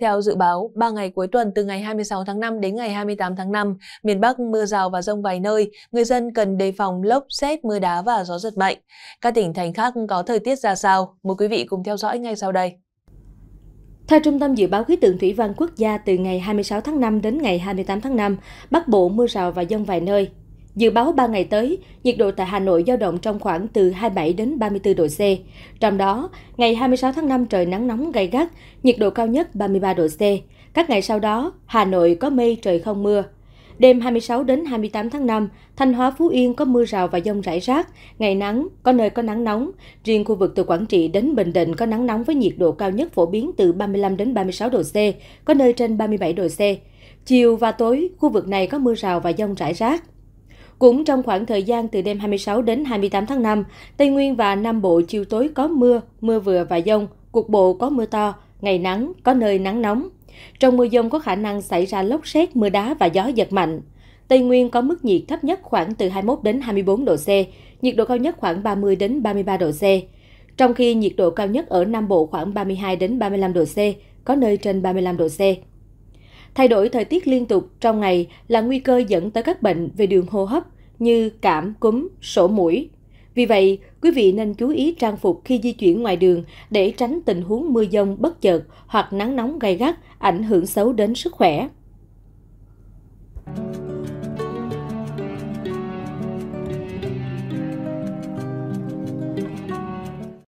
Theo dự báo, 3 ngày cuối tuần từ ngày 26 tháng 5 đến ngày 28 tháng 5, miền Bắc mưa rào và rông vài nơi, người dân cần đề phòng lốc, xét, mưa đá và gió giật mạnh. Các tỉnh thành khác có thời tiết ra sao? Mời quý vị cùng theo dõi ngay sau đây. Theo Trung tâm Dự báo Khí tượng Thủy văn Quốc gia, từ ngày 26 tháng 5 đến ngày 28 tháng 5, Bắc Bộ mưa rào và dông vài nơi, Dự báo 3 ngày tới, nhiệt độ tại Hà Nội dao động trong khoảng từ 27 đến 34 độ C. Trong đó, ngày 26 tháng 5 trời nắng nóng gay gắt, nhiệt độ cao nhất 33 độ C. Các ngày sau đó, Hà Nội có mây trời không mưa. Đêm 26 đến 28 tháng 5, Thanh Hóa Phú Yên có mưa rào và dông rải rác, ngày nắng, có nơi có nắng nóng. Riêng khu vực từ Quảng Trị đến Bình Định có nắng nóng với nhiệt độ cao nhất phổ biến từ 35 đến 36 độ C, có nơi trên 37 độ C. Chiều và tối, khu vực này có mưa rào và dông rải rác. Cũng trong khoảng thời gian từ đêm 26 đến 28 tháng 5, Tây Nguyên và Nam Bộ chiều tối có mưa, mưa vừa và dông, cục bộ có mưa to, ngày nắng, có nơi nắng nóng. Trong mưa dông có khả năng xảy ra lốc xét, mưa đá và gió giật mạnh. Tây Nguyên có mức nhiệt thấp nhất khoảng từ 21 đến 24 độ C, nhiệt độ cao nhất khoảng 30 đến 33 độ C. Trong khi nhiệt độ cao nhất ở Nam Bộ khoảng 32 đến 35 độ C, có nơi trên 35 độ C. Thay đổi thời tiết liên tục trong ngày là nguy cơ dẫn tới các bệnh về đường hô hấp như cảm, cúm, sổ mũi. Vì vậy, quý vị nên chú ý trang phục khi di chuyển ngoài đường để tránh tình huống mưa dông bất chợt hoặc nắng nóng gay gắt ảnh hưởng xấu đến sức khỏe.